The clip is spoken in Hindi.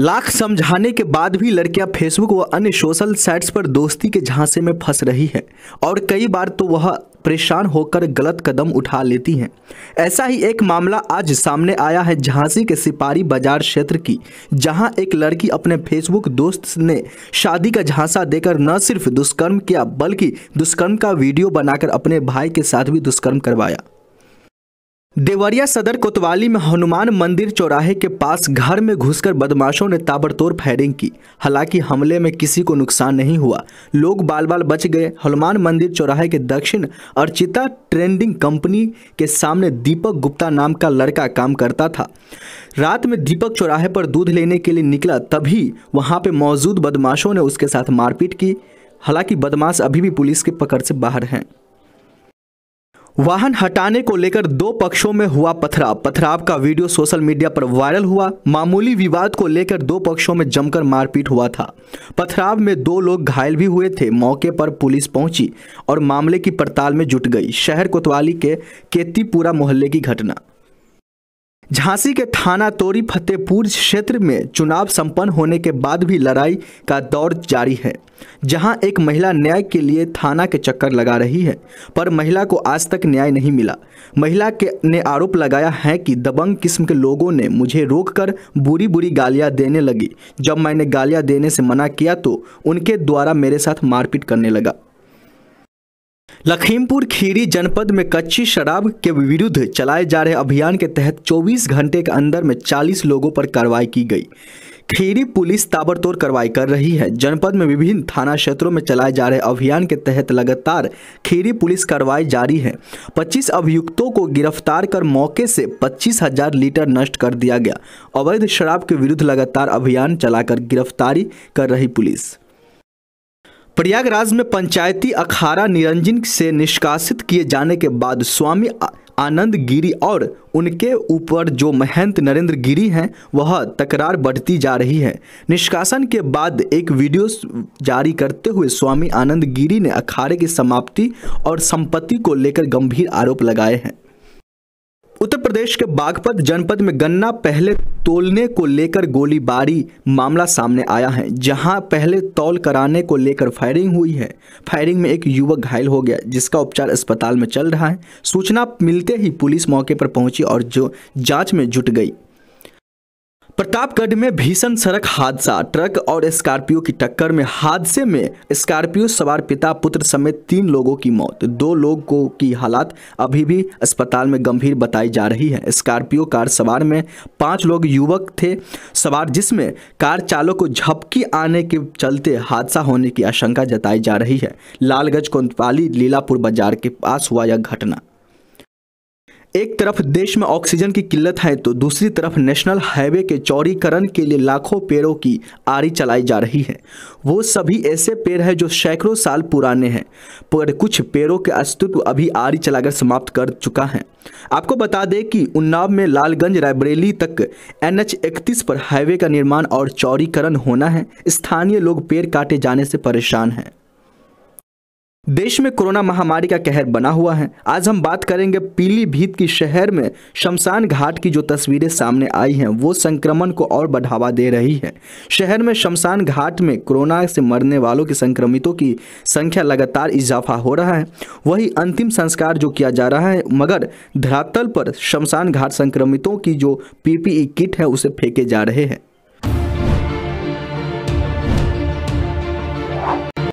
लाख समझाने के बाद भी लड़कियां फेसबुक व अन्य सोशल साइट्स पर दोस्ती के झांसे में फंस रही हैं और कई बार तो वह परेशान होकर गलत कदम उठा लेती हैं ऐसा ही एक मामला आज सामने आया है झांसी के सिपारी बाजार क्षेत्र की जहां एक लड़की अपने फेसबुक दोस्त ने शादी का झांसा देकर न सिर्फ दुष्कर्म किया बल्कि दुष्कर्म का वीडियो बनाकर अपने भाई के साथ भी दुष्कर्म करवाया देवरिया सदर कोतवाली में हनुमान मंदिर चौराहे के पास घर में घुसकर बदमाशों ने ताबड़तोड़ फायरिंग की हालांकि हमले में किसी को नुकसान नहीं हुआ लोग बाल बाल बच गए हनुमान मंदिर चौराहे के दक्षिण अर्चिता ट्रेंडिंग कंपनी के सामने दीपक गुप्ता नाम का लड़का काम करता था रात में दीपक चौराहे पर दूध लेने के लिए निकला तभी वहाँ पर मौजूद बदमाशों ने उसके साथ मारपीट की हालांकि बदमाश अभी भी पुलिस के पकड़ से बाहर हैं वाहन हटाने को लेकर दो पक्षों में हुआ पथराव पथराव का वीडियो सोशल मीडिया पर वायरल हुआ मामूली विवाद को लेकर दो पक्षों में जमकर मारपीट हुआ था पथराव में दो लोग घायल भी हुए थे मौके पर पुलिस पहुंची और मामले की पड़ताल में जुट गई शहर कोतवाली के केतीपुरा मोहल्ले की घटना झांसी के थाना तोरी फतेहपुर क्षेत्र में चुनाव संपन्न होने के बाद भी लड़ाई का दौर जारी है जहां एक महिला न्याय के लिए थाना के चक्कर लगा रही है पर महिला को आज तक न्याय नहीं मिला महिला के ने आरोप लगाया है कि दबंग किस्म के लोगों ने मुझे रोककर बुरी बुरी गालियां देने लगी जब मैंने गालियां देने से मना किया तो उनके द्वारा मेरे साथ मारपीट करने लगा लखीमपुर खीरी जनपद में कच्ची शराब के विरुद्ध चलाए जा रहे अभियान के तहत 24 घंटे के अंदर में 40 लोगों पर कार्रवाई की गई खीरी पुलिस ताबड़तोड़ कार्रवाई कर रही है जनपद में विभिन्न थाना क्षेत्रों में चलाए जा रहे अभियान के तहत लगातार खीरी पुलिस कार्रवाई जारी है 25 अभियुक्तों को गिरफ्तार कर मौके से पच्चीस हजार लीटर नष्ट कर दिया गया अवैध शराब के विरुद्ध लगातार अभियान चलाकर गिरफ्तारी कर रही पुलिस प्रयागराज में पंचायती अखाड़ा निरंजन से निष्कासित किए जाने के बाद स्वामी आनंद गिरी और उनके ऊपर जो महंत नरेंद्र गिरी हैं वह तकरार बढ़ती जा रही है निष्कासन के बाद एक वीडियो जारी करते हुए स्वामी आनंद गिरी ने अखाड़े की समाप्ति और संपत्ति को लेकर गंभीर आरोप लगाए हैं उत्तर प्रदेश के बागपत जनपद में गन्ना पहले तोलने को लेकर गोलीबारी मामला सामने आया है जहां पहले तोल कराने को लेकर फायरिंग हुई है फायरिंग में एक युवक घायल हो गया जिसका उपचार अस्पताल में चल रहा है सूचना मिलते ही पुलिस मौके पर पहुंची और जो जांच में जुट गई प्रतापगढ़ में भीषण सड़क हादसा ट्रक और स्कॉर्पियो की टक्कर में हादसे में स्कॉर्पियो सवार पिता पुत्र समेत तीन लोगों की मौत दो लोगों की हालात अभी भी अस्पताल में गंभीर बताई जा रही है स्कॉर्पियो कार सवार में पांच लोग युवक थे सवार जिसमें कार चालक को झपकी आने के चलते हादसा होने की आशंका जताई जा रही है लालगंज कोतवाली लीलापुर बाजार के पास हुआ यह घटना एक तरफ देश में ऑक्सीजन की किल्लत है तो दूसरी तरफ नेशनल हाईवे के चौड़ीकरण के लिए लाखों पेड़ों की आरी चलाई जा रही है वो सभी ऐसे पेड़ हैं जो सैकड़ों साल पुराने हैं पर कुछ पेड़ों के अस्तित्व अभी आरी चलाकर समाप्त कर चुका है आपको बता दें कि उन्नाव में लालगंज रायबरेली तक एन एच पर हाईवे का निर्माण और चौड़ीकरण होना है स्थानीय लोग पेड़ काटे जाने से परेशान हैं देश में कोरोना महामारी का कहर बना हुआ है आज हम बात करेंगे पीलीभीत की शहर में शमशान घाट की जो तस्वीरें सामने आई हैं वो संक्रमण को और बढ़ावा दे रही है शहर में शमशान घाट में कोरोना से मरने वालों के संक्रमितों की संख्या लगातार इजाफा हो रहा है वही अंतिम संस्कार जो किया जा रहा है मगर धरातल पर शमशान घाट संक्रमितों की जो पी किट है उसे फेंके जा रहे हैं